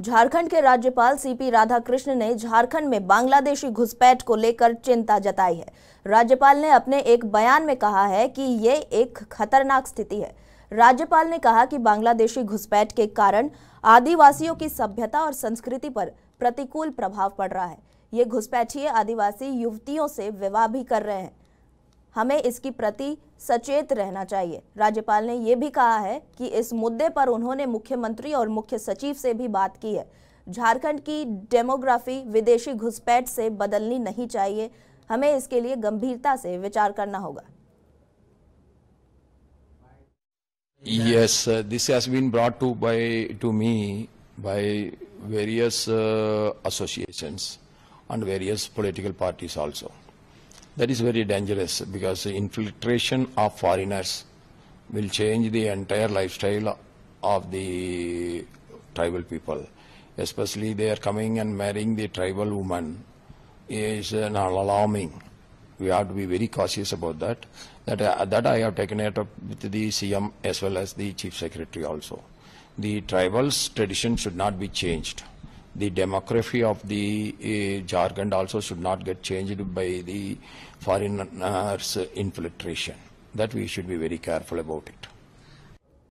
झारखंड के राज्यपाल सीपी राधाकृष्ण ने झारखंड में बांग्लादेशी घुसपैठ को लेकर चिंता जताई है राज्यपाल ने अपने एक बयान में कहा है कि ये एक खतरनाक स्थिति है राज्यपाल ने कहा कि बांग्लादेशी घुसपैठ के कारण आदिवासियों की सभ्यता और संस्कृति पर प्रतिकूल प्रभाव पड़ रहा है ये घुसपैठिए आदिवासी युवतियों से विवाह भी कर रहे हैं हमें इसकी प्रति सचेत रहना चाहिए राज्यपाल ने यह भी कहा है कि इस मुद्दे पर उन्होंने मुख्यमंत्री और मुख्य सचिव से भी बात की है झारखंड की डेमोग्राफी विदेशी घुसपैठ से बदलनी नहीं चाहिए हमें इसके लिए गंभीरता से विचार करना होगा yes this has been brought to by to me by various associations and various political parties also That is very dangerous because infiltration of foreigners will change the entire lifestyle of the tribal people. Especially they are coming and marrying the tribal woman is an alarming. We have to be very cautious about that. That, uh, that I have taken it up with the CM as well as the Chief Secretary also. The tribals tradition should not be changed the demography of the uh, Jharkhand also should not get changed by the foreigners' infiltration. That we should be very careful about it.